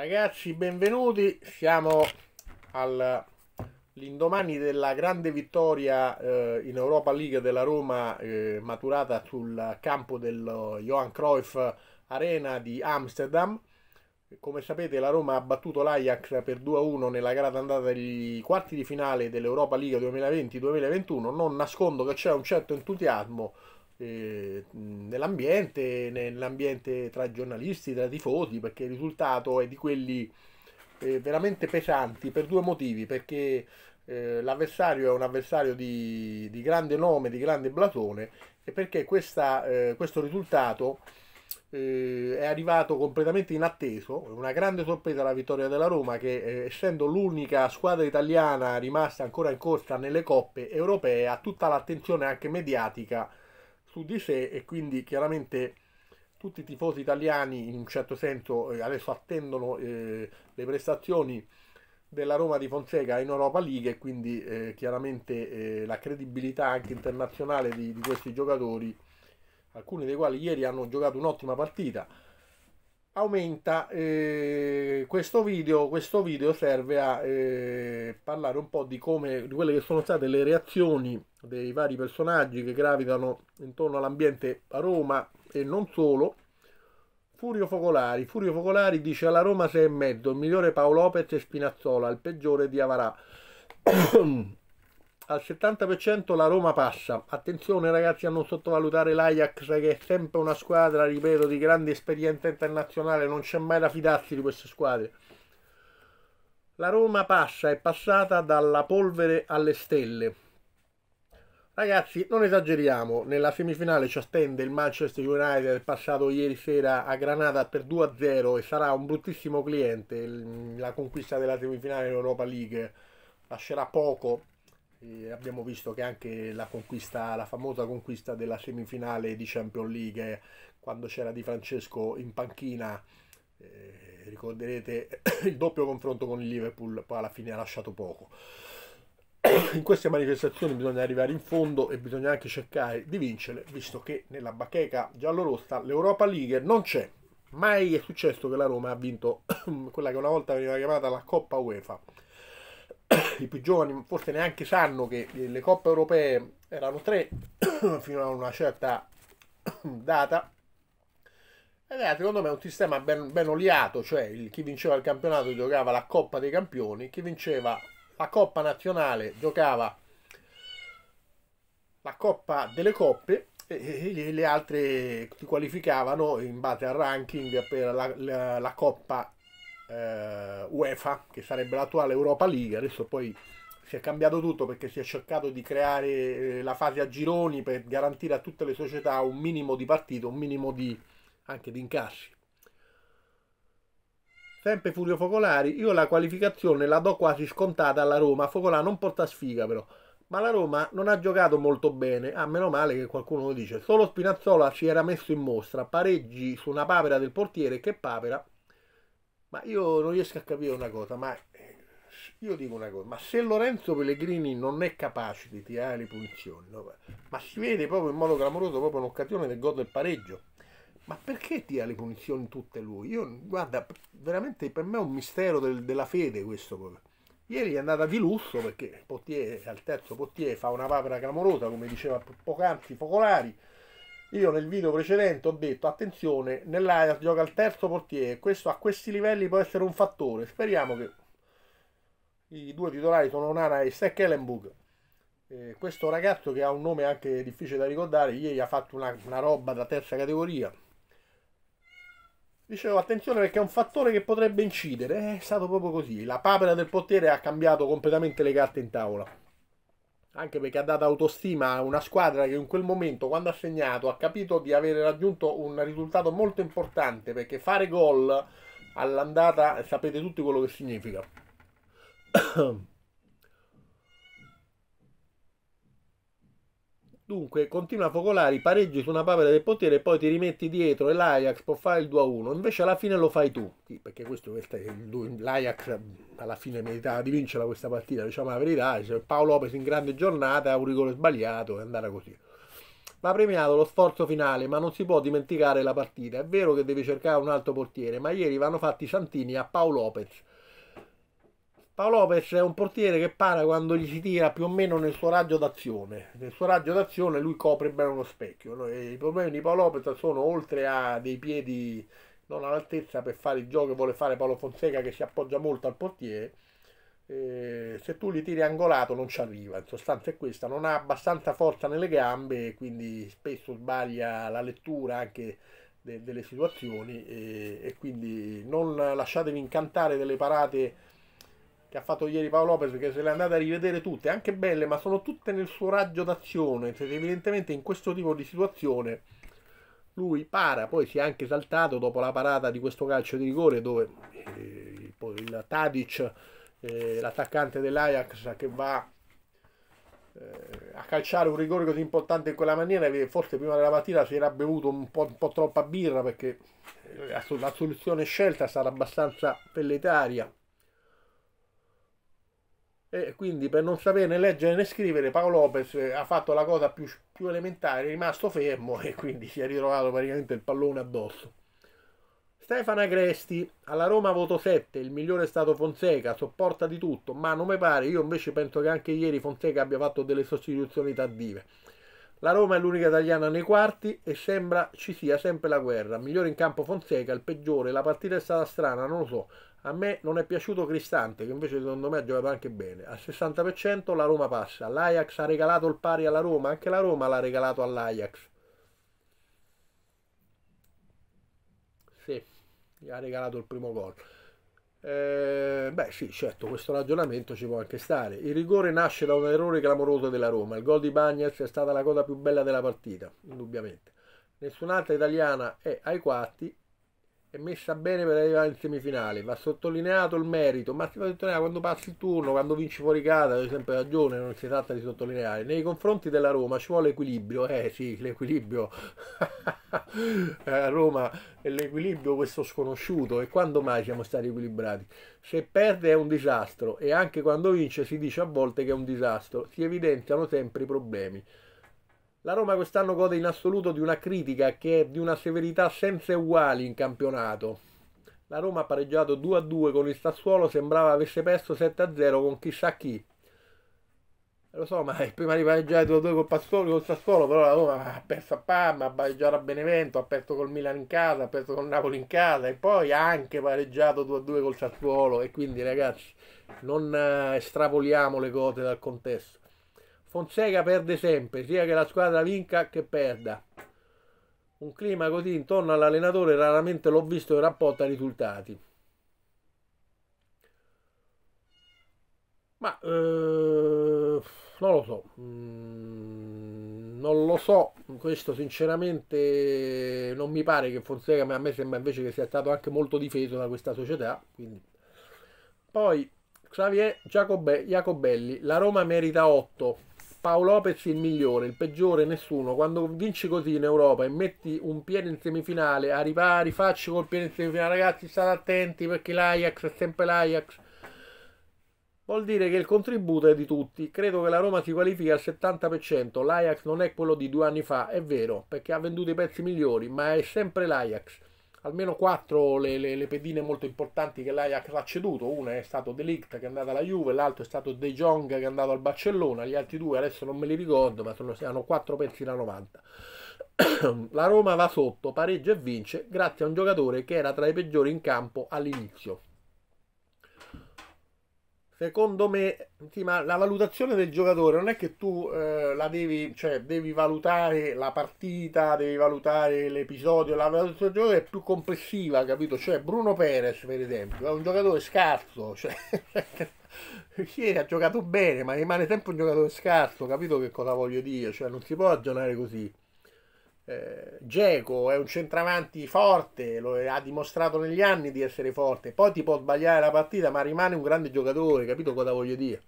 Ragazzi, benvenuti. Siamo all'indomani della grande vittoria eh, in Europa League della Roma eh, maturata sul campo del Johan Cruyff Arena di Amsterdam. Come sapete la Roma ha battuto l'Ajax per 2-1 nella gara d'andata dei quarti di finale dell'Europa League 2020-2021. Non nascondo che c'è un certo entusiasmo eh, nell'ambiente, nell'ambiente tra giornalisti, tra tifosi, perché il risultato è di quelli eh, veramente pesanti per due motivi, perché eh, l'avversario è un avversario di, di, grande nome, di grande blasone e perché questa, eh, questo risultato eh, è arrivato completamente inatteso, una grande sorpresa la vittoria della Roma che essendo l'unica squadra italiana rimasta ancora in corsa nelle coppe europee ha tutta l'attenzione anche mediatica su di sé e quindi chiaramente tutti i tifosi italiani in un certo senso eh, adesso attendono eh, le prestazioni della Roma di Fonseca in Europa League e quindi eh, chiaramente eh, la credibilità anche internazionale di, di questi giocatori, alcuni dei quali ieri hanno giocato un'ottima partita aumenta eh, questo video questo video serve a eh, parlare un po' di come di quelle che sono state le reazioni dei vari personaggi che gravitano intorno all'ambiente a Roma e non solo Furio Focolari Furio Focolari dice alla Roma 6 e mezzo il migliore Paolo Lopez e Spinazzola il peggiore di Avarà al 70% la Roma passa. Attenzione ragazzi a non sottovalutare l'Ajax che è sempre una squadra, ripeto, di grande esperienza internazionale, non c'è mai da fidarsi di queste squadre. La Roma passa, è passata dalla polvere alle stelle. Ragazzi, non esageriamo, nella semifinale ci attende il Manchester United è passato ieri sera a Granada per 2-0 e sarà un bruttissimo cliente la conquista della semifinale in Europa League. Lascerà poco e abbiamo visto che anche la, conquista, la famosa conquista della semifinale di Champions League, eh, quando c'era Di Francesco in panchina, eh, ricorderete il doppio confronto con il Liverpool, poi alla fine ha lasciato poco. In queste manifestazioni bisogna arrivare in fondo e bisogna anche cercare di vincere, visto che nella bacheca giallorossa l'Europa League non c'è. Mai è successo che la Roma ha vinto quella che una volta veniva chiamata la Coppa UEFA i più giovani forse neanche sanno che le coppe europee erano tre fino a una certa data. Ed era secondo me un sistema ben, ben oliato, cioè il, chi vinceva il campionato giocava la Coppa dei Campioni, chi vinceva la Coppa Nazionale giocava la Coppa delle Coppe e, le altre si qualificavano in base al ranking per la, la, la Coppa eh, UEFA, che sarebbe l'attuale Europa League, adesso poi si è cambiato tutto perché si è cercato di creare eh, la fase a gironi per garantire a tutte le società un minimo di partito, un minimo di, anche di incassi. Sempre Furio Focolari, io la qualificazione la do quasi scontata alla Roma, Focolari non porta sfiga però, ma la Roma non ha giocato molto bene, a ah, meno male che qualcuno lo dice, solo Spinazzola si era messo in mostra, pareggi su una papera del portiere che papera ma io non riesco a capire una cosa, ma eh, io dico una cosa, ma se Lorenzo Pellegrini non è capace di tirare le punizioni, no? ma si vede proprio in modo clamoroso proprio l'occasione del gol del pareggio, ma perché tira le punizioni tutte lui? Io, guarda, veramente per me è un mistero del, della fede questo proprio. Ieri è andata di lusso perché Pottier, al terzo Pottier fa una papera clamorosa, come diceva poc'anzi Focolari, io nel video precedente ho detto attenzione, nell'Ajax gioca il terzo portiere, questo a questi livelli può essere un fattore. Speriamo che i due titolari sono Nana e Stekelenburg. Eh, questo ragazzo che ha un nome anche difficile da ricordare, ieri ha fatto una, una roba da terza categoria. Dicevo attenzione perché è un fattore che potrebbe incidere, è stato proprio così. La papera del portiere ha cambiato completamente le carte in tavola anche perché ha dato autostima a una squadra che in quel momento, quando ha segnato, ha capito di avere raggiunto un risultato molto importante, perché fare gol all'andata sapete tutti quello che significa. Dunque, continua a focolare, pareggi su una papera del potere e poi ti rimetti dietro e l'Ajax può fare il 2-1. Invece alla fine lo fai tu, sì, perché questo, questo l'Ajax alla fine meritava di vincere questa partita, diciamo la verità. Cioè Paolo Lopez in grande giornata, un rigore sbagliato è andata così. Va premiato lo sforzo finale, ma non si può dimenticare la partita. È vero che devi cercare un altro portiere, ma ieri vanno fatti i santini a Paolo Lopez Paolo Lopez è un portiere che para quando gli si tira più o meno nel suo raggio d'azione. Nel suo raggio d'azione lui copre bene uno specchio. I problemi di Paolo Lopez sono oltre a dei piedi non all'altezza per fare il gioco che vuole fare Paolo Fonseca che si appoggia molto al portiere. Eh, se tu li tiri angolato non ci arriva, in sostanza è questa, non ha abbastanza forza nelle gambe, quindi spesso sbaglia la lettura anche de- delle situazioni e-, e quindi non lasciatevi incantare delle parate che ha fatto ieri Paolo Lopez, che se le è andate a rivedere tutte, anche belle, ma sono tutte nel suo raggio d'azione. Cioè, evidentemente in questo tipo di situazione lui para, poi si è anche saltato dopo la parata di questo calcio di rigore dove eh, poi il Tadic, eh, l'attaccante dell'Ajax che va eh, a calciare un rigore così importante in quella maniera forse prima della partita si era bevuto un po', un po troppa birra perché eh, la soluzione scelta è stata abbastanza pelletaria e quindi per non sapere né leggere né scrivere, Paolo Lopez eh, ha fatto la cosa più, più elementare, è rimasto fermo e quindi si è ritrovato praticamente il pallone addosso. Stefano Agresti, alla Roma voto 7, il migliore è stato Fonseca, sopporta di tutto, ma non mi pare, io invece penso che anche ieri Fonseca abbia fatto delle sostituzioni tardive. La Roma è l'unica italiana nei quarti e sembra ci sia sempre la guerra. Migliore in campo Fonseca, il peggiore. La partita è stata strana, non lo so. A me non è piaciuto Cristante, che invece secondo me ha giocato anche bene. Al 60% la Roma passa. L'Ajax ha regalato il pari alla Roma, anche la Roma l'ha regalato all'Ajax. Sì, gli ha regalato il primo gol. Eh, beh sì, certo, questo ragionamento ci può anche stare. Il rigore nasce da un errore clamoroso della Roma. Il gol di Bagnets è stata la cosa più bella della partita, indubbiamente. Nessun'altra italiana è ai quarti è messa bene per arrivare in semifinale, va sottolineato il merito, ma si va sottolineare quando passi il turno, quando vinci fuori casa, hai sempre ragione, non si tratta di sottolineare. Nei confronti della Roma ci vuole equilibrio, eh sì, l'equilibrio. Eh, a Roma è l'equilibrio questo sconosciuto e quando mai siamo stati equilibrati? Se perde è un disastro e anche quando vince si dice a volte che è un disastro, si evidenziano sempre i problemi. La Roma quest'anno gode in assoluto di una critica che è di una severità senza uguali in campionato. La Roma ha pareggiato 2-2 con il Sassuolo, sembrava avesse perso 7-0 con chissà chi. Lo so, ma prima di pareggiare 2-2 col, Passuolo, col Sassuolo, però la Roma ha perso a Parma, ha pareggiato a Benevento, ha perso col Milan in casa, ha perso col Napoli in casa e poi ha anche pareggiato 2-2 col Sassuolo. E quindi ragazzi, non eh, estrapoliamo le cose dal contesto. Fonseca perde sempre, sia che la squadra vinca che perda. Un clima così intorno all'allenatore raramente l'ho visto in rapporto ai risultati. Ma eh, non lo so, mm, non lo so, questo sinceramente non mi pare che Fonseca, ma a me sembra invece che sia stato anche molto difeso da questa società. Quindi. Poi Xavier Giacobbe, Jacobelli, la Roma merita 8, Paolo Lopez il migliore, il peggiore nessuno. Quando vinci così in Europa e metti un piede in semifinale, arriva, rifaccio col piede in semifinale, ragazzi state attenti perché l'Ajax è sempre l'Ajax. Vuol dire che il contributo è di tutti. Credo che la Roma si qualifichi al 70%. L'Ajax non è quello di due anni fa, è vero, perché ha venduto i pezzi migliori, ma è sempre l'Ajax almeno quattro le, le, le pedine molto importanti che l'Ajax ha ceduto. Una è stato Delict che è andata alla Juve, l'altro è stato De Jong che è andato al Barcellona, gli altri due adesso non me li ricordo, ma sono, hanno quattro pezzi da 90. La Roma va sotto, pareggia e vince grazie a un giocatore che era tra i peggiori in campo all'inizio secondo me la valutazione del giocatore non è che tu eh, la devi, cioè, devi valutare la partita, devi valutare l'episodio, la valutazione del giocatore è più complessiva, capito? Cioè Bruno Perez per esempio è un giocatore scarso, cioè, ieri ha giocato bene ma rimane sempre un giocatore scarso, capito che cosa voglio dire? Cioè non si può ragionare così. Eh, Geco è un centravanti forte, lo, ha dimostrato negli anni di essere forte, poi ti può sbagliare la partita, ma rimane un grande giocatore, capito cosa voglio dire?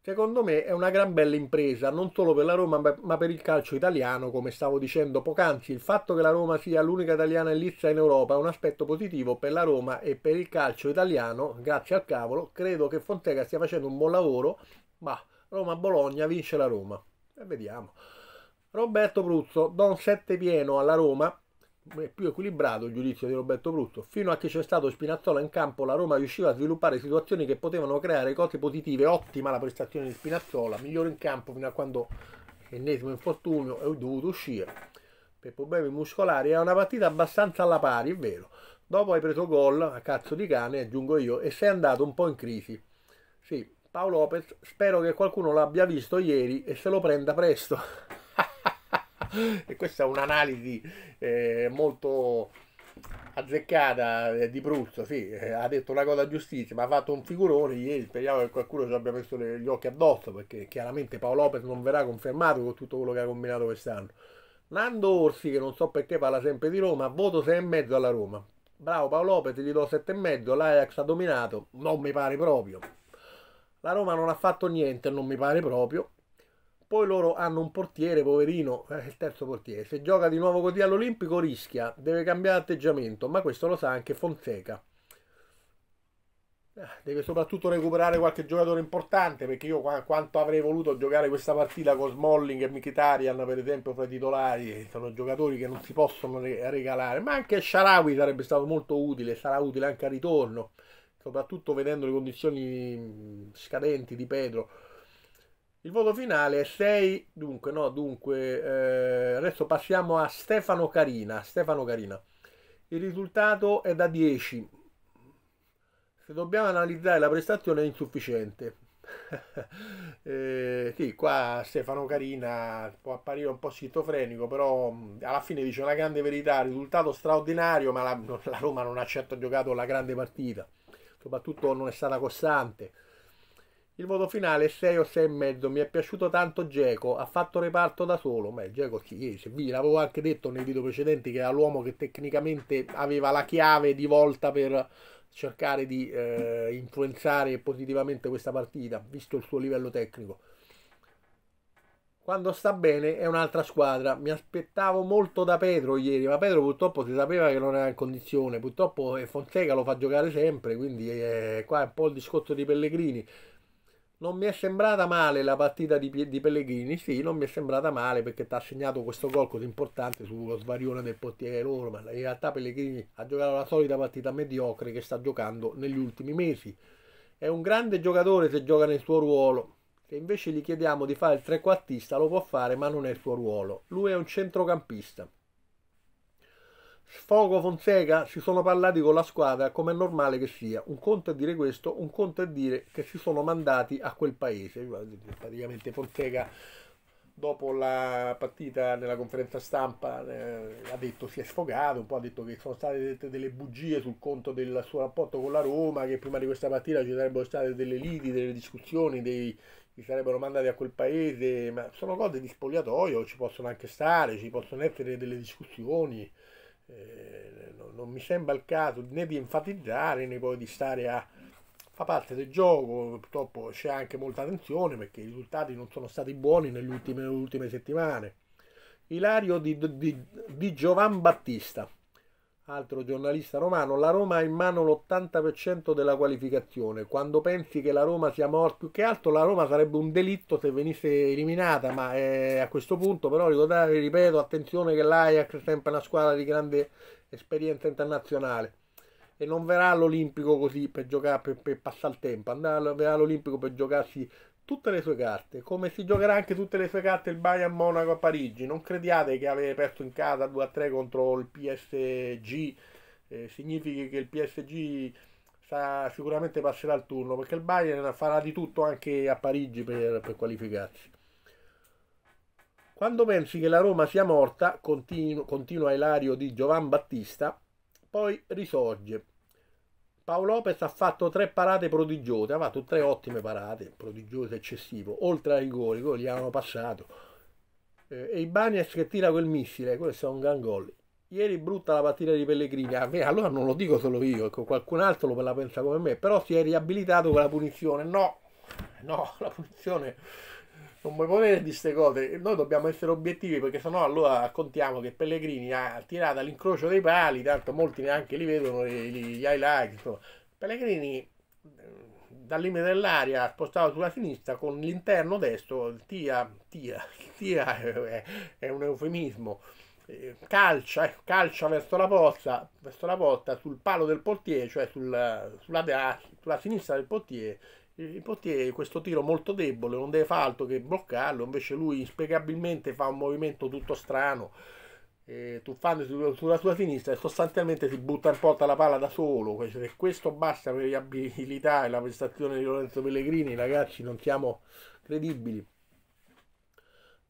Secondo me è una gran bella impresa, non solo per la Roma, ma per il calcio italiano, come stavo dicendo poc'anzi. Il fatto che la Roma sia l'unica italiana in lista in Europa è un aspetto positivo per la Roma e per il calcio italiano, grazie al cavolo. Credo che Fonteca stia facendo un buon lavoro, ma Roma-Bologna vince la Roma. E vediamo. Roberto Pruzzo, Don Sette Pieno alla Roma, è più equilibrato il giudizio di Roberto Pruzzo. Fino a che c'è stato Spinazzola in campo, la Roma riusciva a sviluppare situazioni che potevano creare cose positive. Ottima la prestazione di Spinazzola, migliore in campo fino a quando ennesimo infortunio è dovuto uscire per problemi muscolari. è una partita abbastanza alla pari, è vero. Dopo hai preso gol a cazzo di cane, aggiungo io, e sei andato un po' in crisi. Sì, Paolo Lopez, spero che qualcuno l'abbia visto ieri e se lo prenda presto e questa è un'analisi eh, molto azzeccata eh, di Bruzzo, sì, eh, ha detto una cosa a ma ha fatto un figurone ieri, speriamo che qualcuno ci abbia messo gli occhi addosso, perché chiaramente Paolo Lopez non verrà confermato con tutto quello che ha combinato quest'anno. Nando Orsi, che non so perché parla sempre di Roma, voto 6,5 alla Roma. Bravo Paolo Lopez, gli do 7,5, l'Ajax ha dominato, non mi pare proprio. La Roma non ha fatto niente, non mi pare proprio. Poi loro hanno un portiere, poverino, eh, il terzo portiere. Se gioca di nuovo così all'Olimpico rischia, deve cambiare atteggiamento, ma questo lo sa anche Fonseca. Eh, deve soprattutto recuperare qualche giocatore importante perché io quanto avrei voluto giocare questa partita con Smalling e Mkhitaryan per esempio fra i titolari eh, sono giocatori che non si possono regalare ma anche Sharawi sarebbe stato molto utile sarà utile anche a ritorno soprattutto vedendo le condizioni scadenti di Pedro il voto finale è 6, dunque, no, dunque, eh, adesso passiamo a Stefano Carina, Stefano Carina. Il risultato è da 10. Se dobbiamo analizzare la prestazione è insufficiente. eh, sì, qua Stefano Carina può apparire un po' schizofrenico, però alla fine dice una grande verità, risultato straordinario, ma la, la Roma non ha certo giocato la grande partita, soprattutto non è stata costante il voto finale è 6 o 6,5. Mi è piaciuto tanto Geco. Ha fatto reparto da solo. Beh, Geco sì, sì, vi l'avevo anche detto nei video precedenti che era l'uomo che tecnicamente aveva la chiave di volta per cercare di eh, influenzare positivamente questa partita, visto il suo livello tecnico. Quando sta bene è un'altra squadra. Mi aspettavo molto da Pedro ieri, ma Pedro purtroppo si sapeva che non era in condizione. Purtroppo eh, Fonseca lo fa giocare sempre, quindi eh, qua è un po' il discorso di Pellegrini non mi è sembrata male la partita di, di Pellegrini, sì, non mi è sembrata male perché ti ha segnato questo gol così importante sullo svarione del portiere loro, ma in realtà Pellegrini ha giocato la solita partita mediocre che sta giocando negli ultimi mesi. È un grande giocatore se gioca nel suo ruolo, se invece gli chiediamo di fare il trequartista lo può fare ma non è il suo ruolo, lui è un centrocampista. Sfogo Fonseca si sono parlati con la squadra come è normale che sia. Un conto è dire questo, un conto è dire che si sono mandati a quel paese. Praticamente Fonseca dopo la partita nella conferenza stampa eh, ha detto si è sfogato, un po' ha detto che sono state dette delle bugie sul conto del suo rapporto con la Roma, che prima di questa partita ci sarebbero state delle liti, delle discussioni, dei, ci sarebbero mandati a quel paese, ma sono cose di spogliatoio, ci possono anche stare, ci possono essere delle discussioni eh, non mi sembra il caso né di enfatizzare né poi di stare a fa parte del gioco, purtroppo c'è anche molta tensione perché i risultati non sono stati buoni nelle ultime, settimane. Ilario di, di, di Giovan Battista altro giornalista romano, la Roma ha in mano l'80% della qualificazione. Quando pensi che la Roma sia morta, più che altro la Roma sarebbe un delitto se venisse eliminata, ma eh, a questo punto però ricordatevi, ripeto, attenzione che l'Ajax è sempre una squadra di grande esperienza internazionale e non verrà all'Olimpico così per giocare per, per passare il tempo, andrà all'Olimpico per giocarsi tutte le sue carte, come si giocherà anche tutte le sue carte il Bayern Monaco a Parigi. Non crediate che avere perso in casa 2-3 contro il PSG eh, significhi che il PSG sa, sicuramente passerà il turno, perché il Bayern farà di tutto anche a Parigi per, per qualificarsi. Quando pensi che la Roma sia morta, continu continua Ilario di Giovan Battista, poi risorge. Paolo Lopez ha fatto tre parate prodigiose, ha fatto tre ottime parate, prodigiose, eccessivo, oltre ai rigori, gol gli hanno passato. Eh, e Ibanez che tira quel missile, questo è un gran gol. Ieri brutta la partita di Pellegrini, a me, allora non lo dico solo io, ecco, qualcun altro lo la pensa come me, però si è riabilitato con la punizione, no, no, la punizione non vuoi volere di queste cose. Noi dobbiamo essere obiettivi perché sennò allora raccontiamo che Pellegrini ha tirato all'incrocio dei pali, tanto molti neanche li vedono gli highlight. Insomma. Pellegrini mm, dal limite dell'aria spostato sulla sinistra con l'interno destro, tira, tira, tia è, eh, è un eufemismo, eh, calcia, ecco, calcia verso la porta, verso la porta sul palo del portiere, cioè sul, sulla, sulla sinistra del portiere il portiere questo tiro molto debole non deve fare altro che bloccarlo invece lui inspiegabilmente fa un movimento tutto strano eh, tuffandosi sulla sua sinistra e sostanzialmente si butta in porta la palla da solo cioè, se questo basta per l'abilità e la prestazione di Lorenzo Pellegrini ragazzi non siamo credibili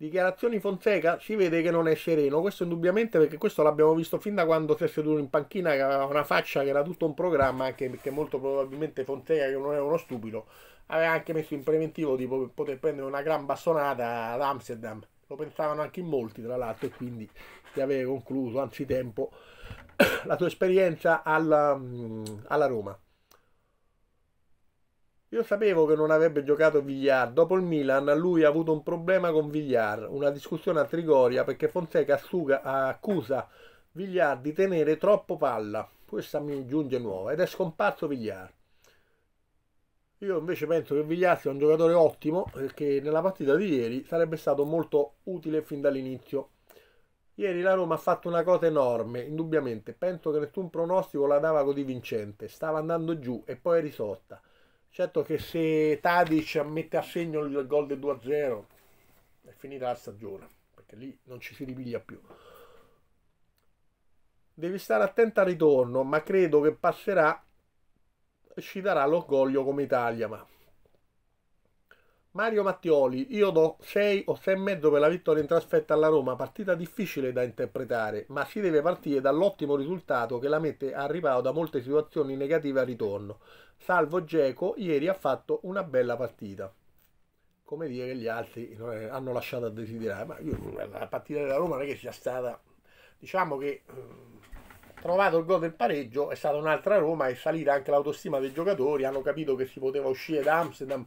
Dichiarazioni Fonseca si vede che non è sereno, questo indubbiamente perché questo l'abbiamo visto fin da quando si è seduto in panchina che aveva una faccia che era tutto un programma, anche perché molto probabilmente Fonseca che non è uno stupido, aveva anche messo in preventivo di poter prendere una gran bastonata ad Amsterdam, lo pensavano anche in molti tra l'altro e quindi di avere concluso anzitempo la sua esperienza alla, mm, alla Roma. Io sapevo che non avrebbe giocato Villar. Dopo il Milan lui ha avuto un problema con Villar, una discussione a Trigoria perché Fonseca assuga, accusa Villar di tenere troppo palla. Questa mi giunge nuova ed è scomparso Villar. Io invece penso che Villar sia un giocatore ottimo perché nella partita di ieri sarebbe stato molto utile fin dall'inizio. Ieri la Roma ha fatto una cosa enorme, indubbiamente. Penso che nessun pronostico la dava così vincente. Stava andando giù e poi è risotta Certo che se Tadic mette a segno il gol del 2-0 è finita la stagione, perché lì non ci si ripiglia più. Devi stare attento al ritorno, ma credo che passerà e ci darà l'orgoglio come Italia. Ma Mario Mattioli, io do 6 o 6,5 per la vittoria in trasferta alla Roma, partita difficile da interpretare, ma si deve partire dall'ottimo risultato che la mette a riparo da molte situazioni negative al ritorno. Salvo Geco, ieri ha fatto una bella partita. Come dire che gli altri hanno lasciato a desiderare, ma io, la partita della Roma non è che sia stata... Diciamo che mm, trovato il gol del pareggio è stata un'altra Roma, è salita anche l'autostima dei giocatori, hanno capito che si poteva uscire da Amsterdam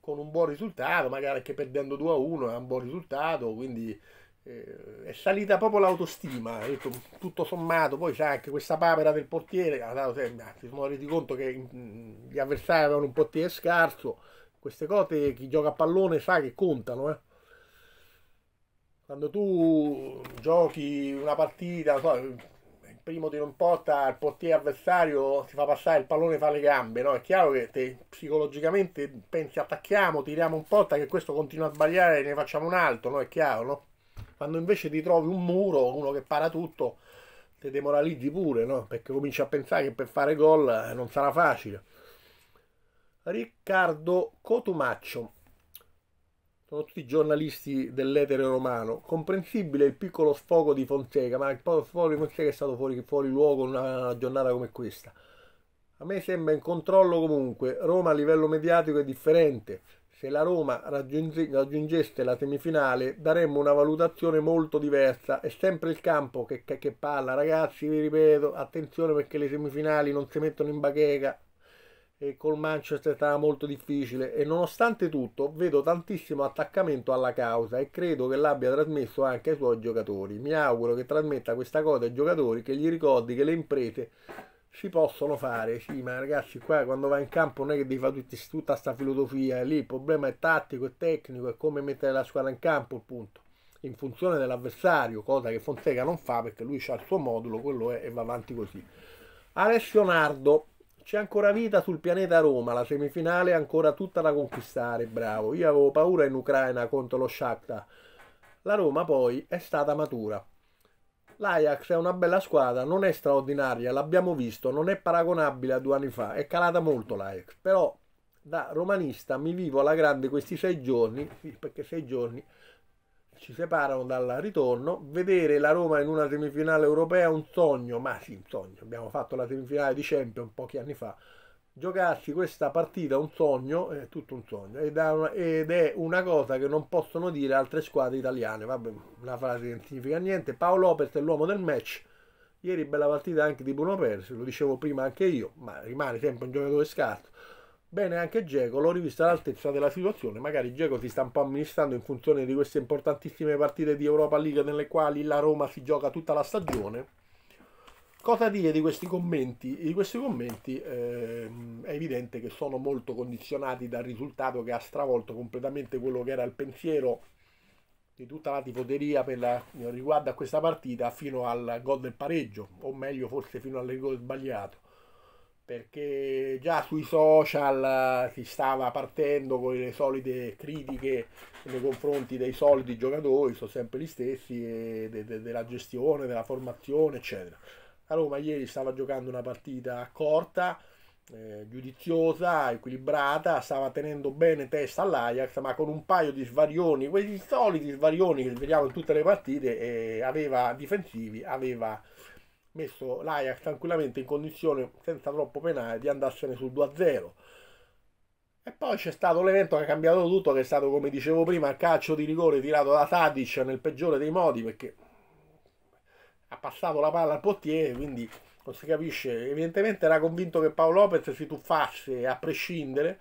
con un buon risultato, magari anche perdendo 2 a 1 è un buon risultato, quindi eh, è salita proprio l'autostima, tutto sommato, poi c'è anche questa papera del portiere, si sono resi conto che mm, gli avversari avevano un portiere scarso, queste cose chi gioca a pallone sa che contano. Eh. Quando tu giochi una partita, primo tiro in porta il portiere avversario si fa passare il pallone fra le gambe, no? È chiaro che te, psicologicamente pensi attacchiamo, tiriamo in porta che questo continua a sbagliare e ne facciamo un altro, no? È chiaro, no? Quando invece ti trovi un muro, uno che para tutto, ti demoralizzi pure, no? Perché cominci a pensare che per fare gol eh, non sarà facile. Riccardo Cotumaccio sono tutti giornalisti dell'etere romano. Comprensibile il piccolo sfogo di Fonseca, ma il piccolo sfogo di Fonseca è stato fuori, fuori luogo in una giornata come questa. A me sembra in controllo comunque. Roma a livello mediatico è differente. Se la Roma raggiungesse la semifinale daremmo una valutazione molto diversa. È sempre il campo che, che, che parla. Ragazzi, vi ripeto, attenzione perché le semifinali non si mettono in bacheca, e col Manchester sarà molto difficile e nonostante tutto vedo tantissimo attaccamento alla causa e credo che l'abbia trasmesso anche ai suoi giocatori. Mi auguro che trasmetta questa cosa ai giocatori che gli ricordi che le imprese si possono fare. Sì, ma ragazzi, qua quando vai in campo non è che devi fare tutti, tutta questa filosofia, lì il problema è tattico e tecnico, è come mettere la squadra in campo, il In funzione dell'avversario, cosa che Fonseca non fa perché lui ha il suo modulo, quello è e va avanti così. Alessio Nardo c'è ancora vita sul pianeta Roma, la semifinale è ancora tutta da conquistare, bravo. Io avevo paura in Ucraina contro lo Shakhtar. La Roma poi è stata matura. L'Ajax è una bella squadra, non è straordinaria, l'abbiamo visto, non è paragonabile a due anni fa, è calata molto l'Ajax, però da romanista mi vivo alla grande questi sei giorni, sì, perché sei giorni ci separano dal ritorno. Vedere la Roma in una semifinale europea è un sogno, ma sì, un sogno. Abbiamo fatto la semifinale di Champions pochi anni fa. Giocarsi questa partita è un sogno, è tutto un sogno, ed è una, cosa che non possono dire altre squadre italiane. Vabbè, una frase che non significa niente. Paolo Lopez è l'uomo del match. Ieri bella partita anche di Bruno Persi, lo dicevo prima anche io, ma rimane sempre un giocatore scarso Bene, anche Geco l'ho rivista all'altezza della situazione, magari Geco si sta un po' amministrando in funzione di queste importantissime partite di Europa League nelle quali la Roma si gioca tutta la stagione. Cosa dire di questi commenti? Di questi commenti eh, è evidente che sono molto condizionati dal risultato che ha stravolto completamente quello che era il pensiero di tutta la tifoteria per la, riguardo a questa partita fino al gol del pareggio, o meglio forse fino al sbagliato perché già sui social eh, si stava partendo con le solite critiche nei confronti dei soliti giocatori, sono sempre gli stessi, de, de, della gestione, della formazione, eccetera. La Roma ieri stava giocando una partita corta, eh, giudiziosa, equilibrata, stava tenendo bene testa all'Ajax, ma con un paio di svarioni, quei soliti svarioni che vediamo in tutte le partite, eh, aveva difensivi, aveva messo l'Ajax tranquillamente in condizione, senza troppo penare, di andarsene sul 2-0. E poi c'è stato l'evento che ha cambiato tutto, che è stato, come dicevo prima, il calcio di rigore tirato da Tadic nel peggiore dei modi, perché ha passato la palla al portiere, quindi non si capisce. Evidentemente era convinto che Paolo Lopez si tuffasse a prescindere,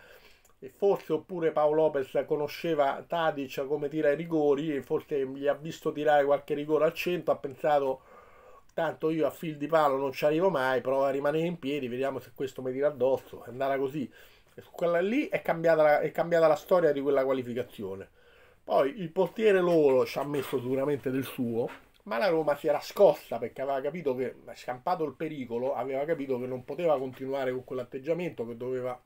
e forse oppure Paolo Lopez conosceva Tadic come tira i rigori, e forse gli ha visto tirare qualche rigore al centro, ha pensato tanto io a fil di palo non ci arrivo mai, provo a rimanere in piedi, vediamo se questo mi tira addosso, è andata così. E quella lì è cambiata, la, è cambiata la storia di quella qualificazione. Poi il portiere Lolo ci ha messo sicuramente del suo, ma la Roma si era scossa perché aveva capito che, scampato il pericolo, aveva capito che non poteva continuare con quell'atteggiamento, che doveva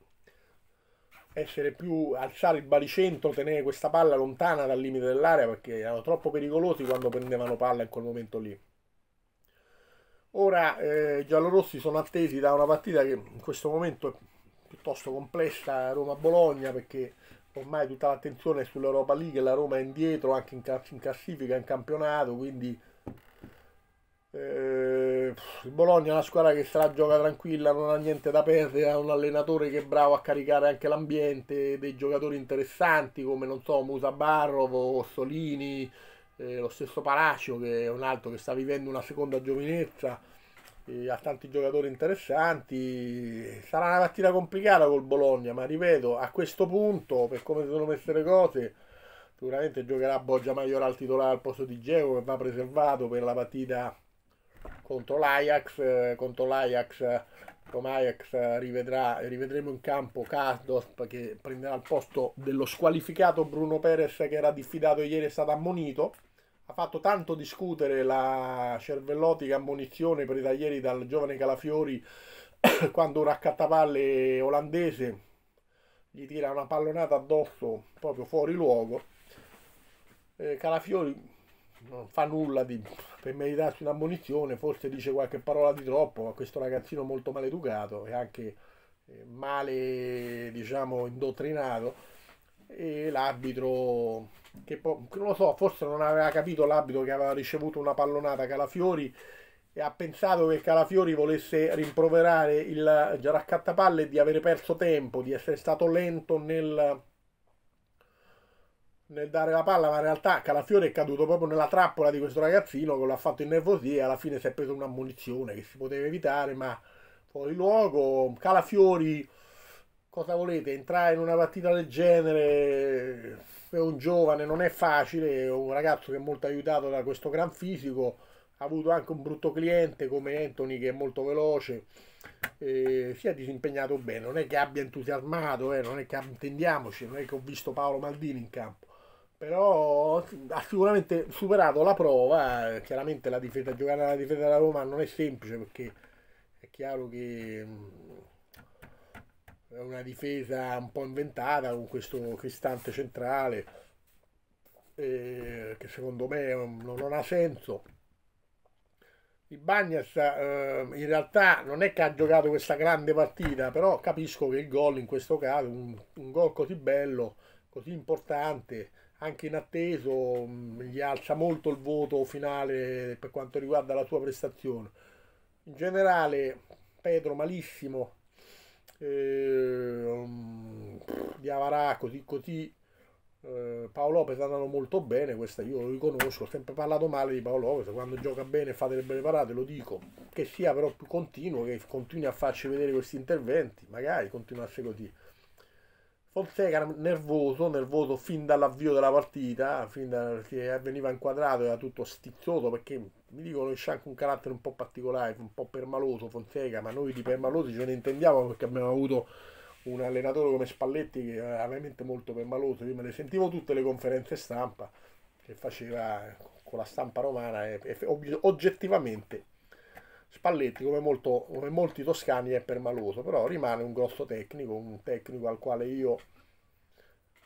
essere più alzare il baricentro, tenere questa palla lontana dal limite dell'area perché erano troppo pericolosi quando prendevano palla in quel momento lì. Ora eh, i giallorossi sono attesi da una partita che in questo momento è piuttosto complessa Roma-Bologna perché ormai tutta l'attenzione è sull'Europa League, e la Roma è indietro anche in, classifica, in campionato, quindi eh, il Bologna è una squadra che sarà gioca tranquilla, non ha niente da perdere, ha un allenatore che è bravo a caricare anche l'ambiente, dei giocatori interessanti come non so Musa Barrovo, Solini, eh, lo stesso Palacio che è un altro che sta vivendo una seconda giovinezza, eh, ha tanti giocatori interessanti, sarà una partita complicata col Bologna, ma ripeto, a questo punto, per come si sono messe le cose, sicuramente giocherà Boggia Maiora al titolare al posto di Geo che va preservato per la partita contro l'Ajax, eh, contro l'Ajax come Ajax eh, rivedrà, rivedremo in campo Cardosp che prenderà il posto dello squalificato Bruno Perez che era diffidato ieri e è stato ammonito ha fatto tanto discutere la cervellotica ammonizione presa ieri dal giovane Calafiori quando un accattapalle olandese gli tira una pallonata addosso proprio fuori luogo. Eh, Calafiori non fa nulla di, per meritarsi un'ammonizione, forse dice qualche parola di troppo a questo ragazzino molto maleducato e anche eh, male diciamo indottrinato e l'arbitro che poi, non lo so, forse non aveva capito l'abito che aveva ricevuto una pallonata Calafiori e ha pensato che Calafiori volesse rimproverare il raccattapalle di avere perso tempo, di essere stato lento nel, nel dare la palla, ma in realtà Calafiori è caduto proprio nella trappola di questo ragazzino che l'ha ha fatto innervosire e alla fine si è preso un'ammunizione che si poteva evitare, ma fuori luogo. Calafiori, cosa volete? Entrare in una partita del genere è un giovane, non è facile, è un ragazzo che è molto aiutato da questo gran fisico, ha avuto anche un brutto cliente come Anthony che è molto veloce, eh, si è disimpegnato bene, non è che abbia entusiasmato, eh, non è che intendiamoci, non è che ho visto Paolo Maldini in campo, però ha sicuramente superato la prova, eh, chiaramente la difesa, giocare alla difesa della Roma non è semplice perché è chiaro che mm, una difesa un po' inventata con questo cristante centrale eh, che secondo me non, non ha senso. Il Bagnas eh, in realtà non è che ha giocato questa grande partita, però capisco che il gol in questo caso, un, un gol così bello, così importante, anche inatteso, mm, gli alza molto il voto finale per quanto riguarda la sua prestazione. In generale Pedro malissimo, Um, eh, um, Diavarà, così così. Paolo Lopez andano molto bene, questa io lo riconosco, ho sempre parlato male di Paolo Lopez, quando gioca bene fa delle belle parate, lo dico, che sia però più continuo, che continui a farci vedere questi interventi, magari continuasse così. Fonseca nervoso, nervoso fin dall'avvio della partita, fin da, che veniva inquadrato, era tutto stizzoso perché mi dicono che c'è anche un carattere un po' particolare, un po' permaloso Fonseca, ma noi di permaloso ce ne intendiamo perché abbiamo avuto un allenatore come Spalletti che era veramente molto permaloso, io me le sentivo tutte le conferenze stampa che faceva con la stampa romana e oggettivamente Spalletti, come, molto, come molti toscani, è permaloso, però rimane un grosso tecnico, un tecnico al quale io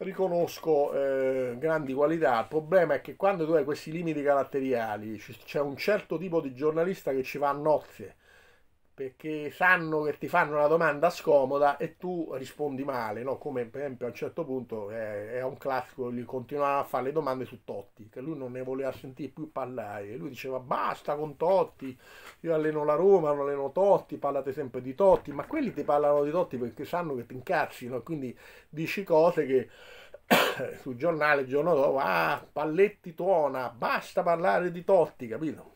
riconosco eh, grandi qualità. Il problema è che quando tu hai questi limiti caratteriali c'è un certo tipo di giornalista che ci va a nozze perché sanno che ti fanno una domanda scomoda e tu rispondi male, no? come per esempio a un certo punto eh, è un classico, gli continuava a fare le domande su Totti, che lui non ne voleva sentire più parlare, e lui diceva basta con Totti, io alleno la Roma, non alleno Totti, parlate sempre di Totti, ma quelli ti parlano di Totti perché sanno che ti incazzino, quindi dici cose che sul giornale il giorno dopo, ah, Palletti tuona, basta parlare di Totti, capito?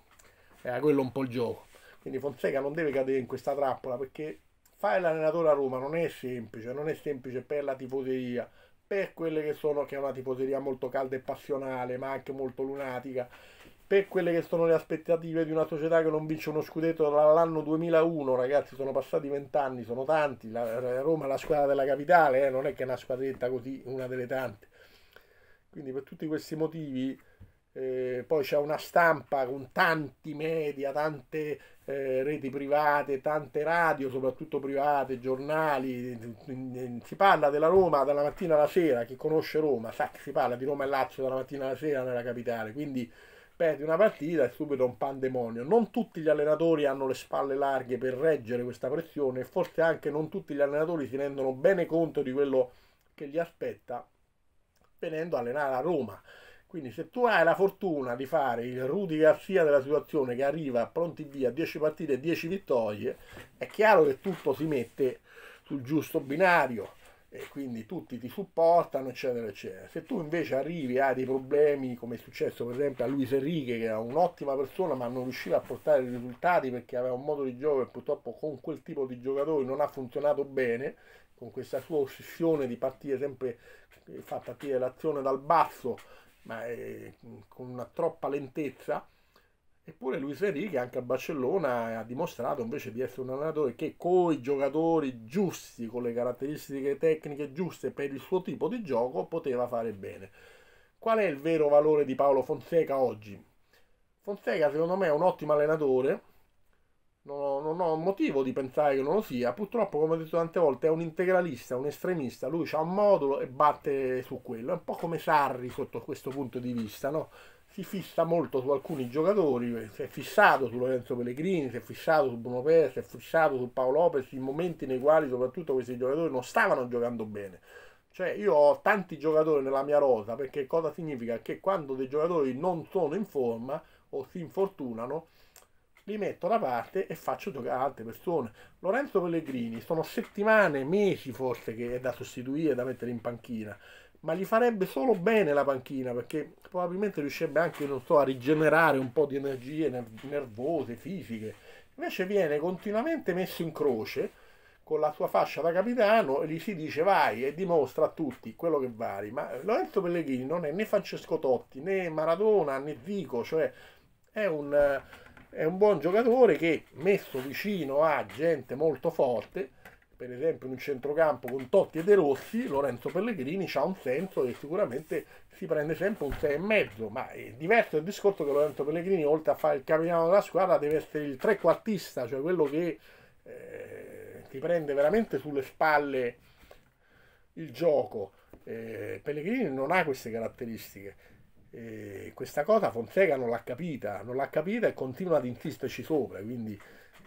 Era quello un po' il gioco. Quindi Fonseca non deve cadere in questa trappola perché fare l'allenatore a Roma non è semplice, non è semplice per la tifoseria, per quelle che sono, che è una tifoseria molto calda e passionale, ma anche molto lunatica, per quelle che sono le aspettative di una società che non vince uno scudetto dall'anno 2001, ragazzi, sono passati vent'anni, sono tanti, la, Roma è la squadra della capitale, eh, non è che è una squadretta così, una delle tante. Quindi per tutti questi motivi eh, poi c'è una stampa con tanti media, tante eh, reti private, tante radio, soprattutto private, giornali, si parla della Roma dalla mattina alla sera, chi conosce Roma sa che si parla di Roma e Lazio dalla mattina alla sera nella capitale, quindi perdi una partita e subito un pandemonio. Non tutti gli allenatori hanno le spalle larghe per reggere questa pressione e forse anche non tutti gli allenatori si rendono bene conto di quello che li aspetta venendo a allenare a Roma quindi se tu hai la fortuna di fare il Rudy Garcia della situazione che arriva pronti via 10 partite e 10 vittorie, è chiaro che tutto si mette sul giusto binario e quindi tutti ti supportano, eccetera, eccetera. Se tu invece arrivi a dei problemi, come è successo per esempio a Luis Enrique, che era un'ottima persona ma non riusciva a portare i risultati perché aveva un modo di gioco che purtroppo con quel tipo di giocatori non ha funzionato bene, con questa sua ossessione di partire sempre, eh, fa partire l'azione dal basso ma è, mm, con una troppa lentezza. Eppure Luis Enrique anche a Barcellona ha dimostrato invece di essere un allenatore che con i giocatori giusti, con le caratteristiche tecniche giuste per il suo tipo di gioco poteva fare bene. Qual è il vero valore di Paolo Fonseca oggi? Fonseca secondo me è un ottimo allenatore, non ho, non ho, motivo di pensare che non lo sia. Purtroppo, come ho detto tante volte, è un integralista, un estremista. Lui ha un modulo e batte su quello. È un po' come Sarri sotto questo punto di vista, no? Si fissa molto su alcuni giocatori, eh, si è fissato su Lorenzo Pellegrini, si è fissato su Bruno Perez, si è fissato su Paolo Lopez in momenti nei quali soprattutto questi giocatori non stavano giocando bene. Cioè io ho tanti giocatori nella mia rosa perché cosa significa? Che quando dei giocatori non sono in forma o si infortunano, li metto da parte e faccio giocare altre persone. Lorenzo Pellegrini, sono settimane, mesi forse che è da sostituire, da mettere in panchina, ma gli farebbe solo bene la panchina perché probabilmente riuscirebbe anche, non so, a rigenerare un po' di energie nervose, fisiche. Invece viene continuamente messo in croce con la sua fascia da capitano e gli si dice vai e dimostra a tutti quello che vali. Ma Lorenzo Pellegrini non è né Francesco Totti, né Maradona, né Vico, cioè è un è un buon giocatore che messo vicino a gente molto forte, per esempio in un centrocampo con Totti e De Rossi, Lorenzo Pellegrini ha un senso e sicuramente si prende sempre un e mezzo, ma è diverso il discorso che Lorenzo Pellegrini oltre a fare il capitano della squadra deve essere il trequartista, cioè quello che eh, ti prende veramente sulle spalle il gioco. Eh, Pellegrini non ha queste caratteristiche e questa cosa Fonseca non l'ha capita, non l'ha capita e continua ad insisterci sopra, quindi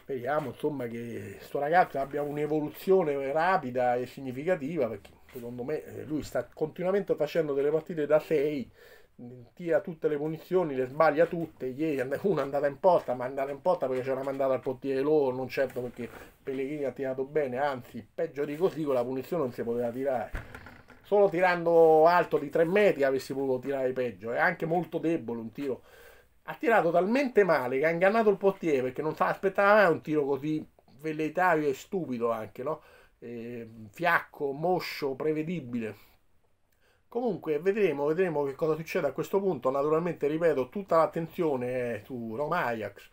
speriamo insomma, che questo ragazzo abbia un'evoluzione rapida e significativa perché secondo me eh, lui sta continuamente facendo delle partite da 6 tira tutte le punizioni, le sbaglia tutte. Ieri una è andata in porta, ma è andata in porta perché c'era mandata al portiere loro, non certo perché Pellegrini ha tirato bene, anzi, peggio di così con la punizione non si poteva tirare. Solo tirando alto di 3 metri avessi potuto tirare peggio. È anche molto debole un tiro. Ha tirato talmente male che ha ingannato il portiere perché non si aspettava mai un tiro così velleitario e stupido anche, no? E, fiacco, moscio, prevedibile. Comunque vedremo, vedremo che cosa succede a questo punto. Naturalmente, ripeto, tutta l'attenzione è su Roma Ajax.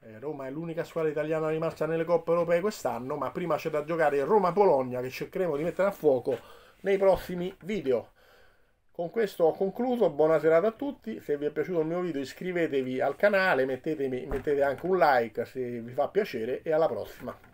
Eh, roma è l'unica squadra italiana rimasta nelle coppe europee quest'anno, ma prima c'è da giocare roma bologna che cercheremo di mettere a fuoco nei prossimi video. Con questo ho concluso, buona serata a tutti, se vi è piaciuto il mio video iscrivetevi al canale, mettete anche un like se vi fa piacere e alla prossima.